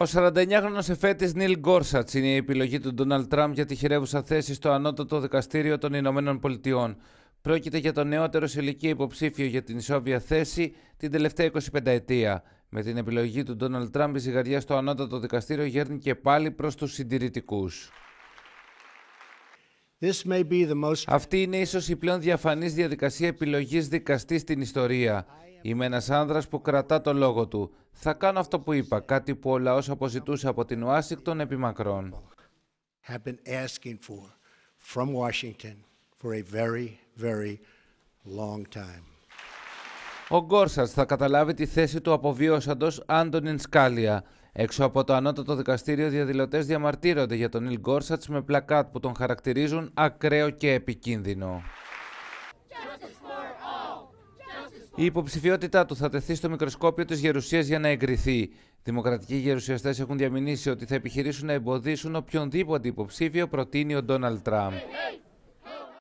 Ο 49χρονο εφέτης Νίλ Γκόρσατ είναι η επιλογή του Ντόναλτ Τραμπ για τη χειρεύουσα θέση στο ανώτατο δικαστήριο των Ηνωμένων Πολιτειών. Πρόκειται για το νεότερο σε ηλικία υποψήφιο για την ισόβια θέση την τελευταία 25 ετία. Με την επιλογή του Ντόναλτ Τραμπ, η ζυγαριά στο ανώτατο δικαστήριο γέρνει και πάλι προς τους συντηρητικούς. Αυτή είναι ίσως η πλέον διαφανής διαδικασία επιλογής δικαστής στην ιστορία. Είμαι ένας άνδρας που κρατά το λόγο του. Θα κάνω αυτό που είπα, κάτι που ο λαός αποζητούσε από την Ουάσιγκτον επί μακρόν. Ο Γκόρσας θα καταλάβει τη θέση του αποβιώσαντος Άντωνιν Σκάλια. Έξω από το ανώτατο δικαστήριο, διαδηλωτές διαμαρτύρονται για τον Νίλ Γκόρσατ με πλακάτ που τον χαρακτηρίζουν ακραίο και επικίνδυνο. Η υποψηφιότητά του θα τεθεί στο μικροσκόπιο της Γερουσίας για να εγκριθεί. Δημοκρατικοί γερουσιαστές έχουν διαμηνήσει ότι θα επιχειρήσουν να εμποδίσουν οποιονδήποτε υποψήφιο προτείνει ο Ντόναλτ Τραμπ.